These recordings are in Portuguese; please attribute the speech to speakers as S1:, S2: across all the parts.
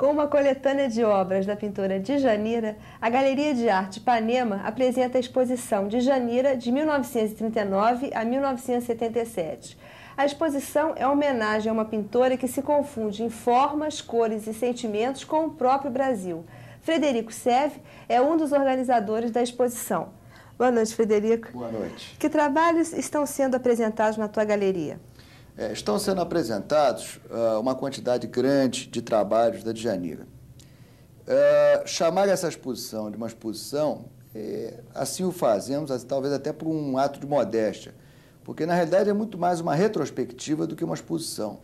S1: Com uma coletânea de obras da pintora Djanira, a Galeria de Arte Panema apresenta a exposição Djanira de 1939 a 1977. A exposição é homenagem a uma pintora que se confunde em formas, cores e sentimentos com o próprio Brasil. Frederico Seve é um dos organizadores da exposição. Boa noite, Frederico.
S2: Boa noite.
S1: Que trabalhos estão sendo apresentados na tua galeria?
S2: É, estão sendo apresentados uh, uma quantidade grande de trabalhos da Djanira. Uh, chamar essa exposição de uma exposição, é, assim o fazemos, talvez até por um ato de modéstia, porque na realidade é muito mais uma retrospectiva do que uma exposição.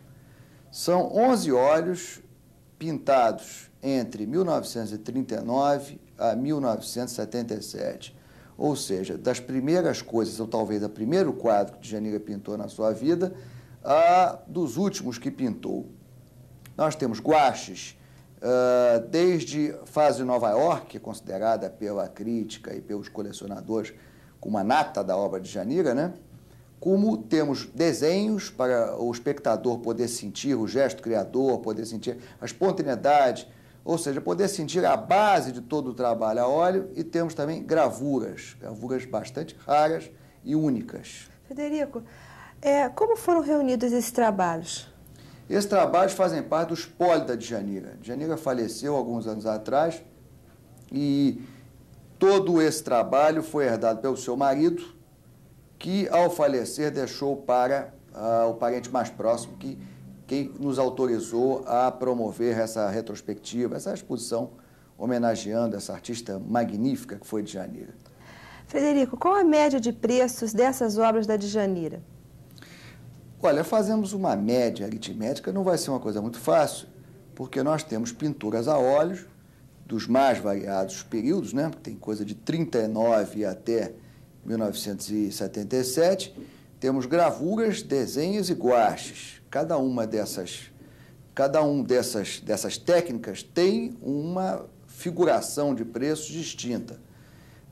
S2: São 11 olhos pintados entre 1939 a 1977. Ou seja, das primeiras coisas, ou talvez o primeiro quadro que Djanira pintou na sua vida, ah, dos últimos que pintou. Nós temos guaches, ah, desde fase Nova York, é considerada pela crítica e pelos colecionadores como a nata da obra de Janira, né? como temos desenhos para o espectador poder sentir o gesto criador, poder sentir a espontaneidade, ou seja, poder sentir a base de todo o trabalho a óleo, e temos também gravuras, gravuras bastante raras e únicas.
S1: Federico, é, como foram reunidos esses trabalhos?
S2: Esses trabalhos fazem parte dos pólios da Djaniga. Djaniga faleceu alguns anos atrás e todo esse trabalho foi herdado pelo seu marido, que ao falecer deixou para uh, o parente mais próximo, que quem nos autorizou a promover essa retrospectiva, essa exposição homenageando essa artista magnífica que foi Djanira.
S1: Frederico, qual a média de preços dessas obras da Djanira?
S2: Olha, fazemos uma média aritmética, não vai ser uma coisa muito fácil, porque nós temos pinturas a óleos dos mais variados períodos, né? tem coisa de 39 até 1977. Temos gravuras, desenhos e guaches. Cada uma dessas, cada um dessas, dessas técnicas tem uma figuração de preços distinta.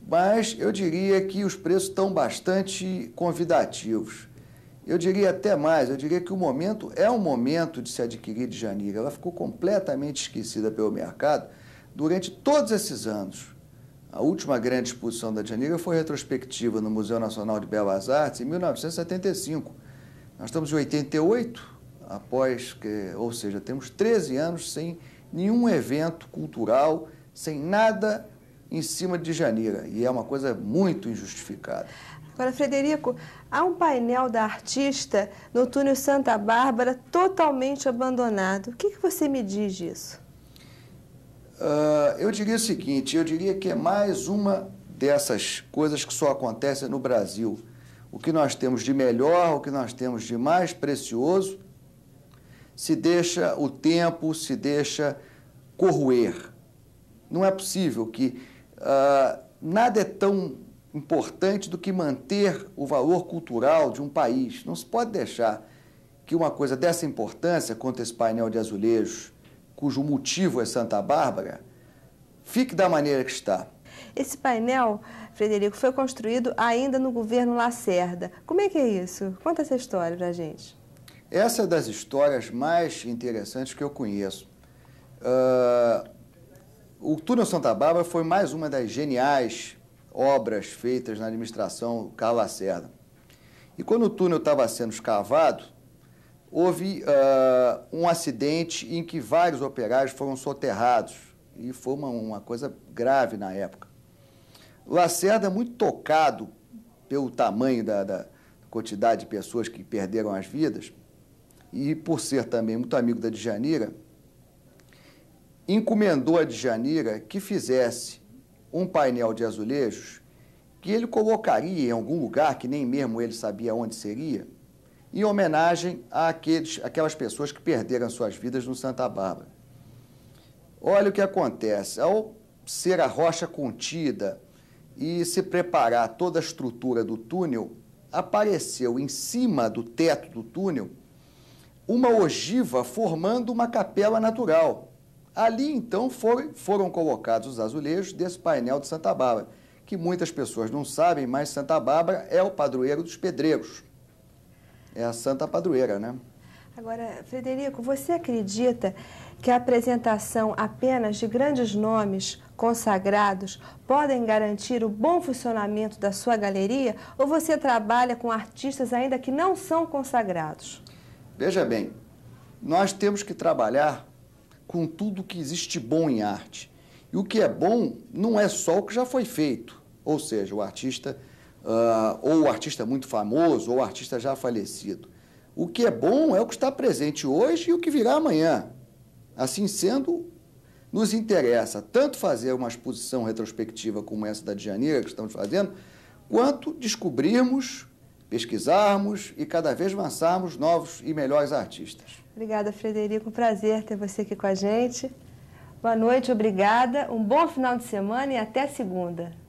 S2: Mas eu diria que os preços estão bastante convidativos. Eu diria até mais, eu diria que o momento é um momento de se adquirir de Janira. Ela ficou completamente esquecida pelo mercado durante todos esses anos. A última grande exposição da Janira foi retrospectiva no Museu Nacional de Belas Artes em 1975. Nós estamos em 88, após que, ou seja, temos 13 anos sem nenhum evento cultural, sem nada em cima de Janira, e é uma coisa muito injustificada. Agora, Frederico,
S1: há um painel da artista no túnel Santa Bárbara totalmente abandonado. O que, que você me diz disso?
S2: Uh, eu diria o seguinte, eu diria que é mais uma dessas coisas que só acontecem no Brasil. O que nós temos de melhor, o que nós temos de mais precioso, se deixa o tempo, se deixa corroer. Não é possível que uh, nada é tão importante do que manter o valor cultural de um país. Não se pode deixar que uma coisa dessa importância, quanto esse painel de azulejos, cujo motivo é Santa Bárbara, fique da maneira que está.
S1: Esse painel, Frederico, foi construído ainda no governo Lacerda. Como é que é isso? Conta essa história para a gente.
S2: Essa é das histórias mais interessantes que eu conheço. Uh, o Túnel Santa Bárbara foi mais uma das geniais obras feitas na administração Carlos Lacerda E quando o túnel estava sendo escavado, houve uh, um acidente em que vários operários foram soterrados. E foi uma, uma coisa grave na época. Lacerda, é muito tocado pelo tamanho da, da quantidade de pessoas que perderam as vidas, e por ser também muito amigo da Djanira, encomendou a Djanira que fizesse um painel de azulejos que ele colocaria em algum lugar que nem mesmo ele sabia onde seria, em homenagem àqueles, àquelas pessoas que perderam suas vidas no Santa Bárbara. Olha o que acontece. Ao ser a rocha contida e se preparar toda a estrutura do túnel, apareceu em cima do teto do túnel uma ogiva formando uma capela natural. Ali, então, foram, foram colocados os azulejos desse painel de Santa Bárbara, que muitas pessoas não sabem, mas Santa Bárbara é o padroeiro dos pedreiros. É a santa padroeira, né?
S1: Agora, Frederico, você acredita que a apresentação apenas de grandes nomes consagrados podem garantir o bom funcionamento da sua galeria ou você trabalha com artistas ainda que não são consagrados?
S2: Veja bem, nós temos que trabalhar com tudo que existe bom em arte. E o que é bom não é só o que já foi feito, ou seja, o artista uh, ou o artista muito famoso ou o artista já falecido. O que é bom é o que está presente hoje e o que virá amanhã. Assim sendo, nos interessa tanto fazer uma exposição retrospectiva como essa da Djaneira que estamos fazendo, quanto descobrirmos, pesquisarmos e cada vez lançarmos novos e melhores artistas.
S1: Obrigada, Frederico. prazer ter você aqui com a gente. Boa noite, obrigada. Um bom final de semana e até segunda.